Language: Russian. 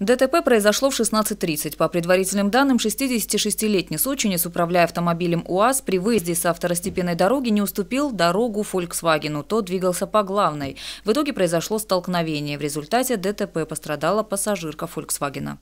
ДТП произошло в 16.30. По предварительным данным, 66-летний сочинец, управляя автомобилем УАЗ, при выезде с второстепенной дороги не уступил дорогу «Фольксвагену». Тот двигался по главной. В итоге произошло столкновение. В результате ДТП пострадала пассажирка «Фольксвагена».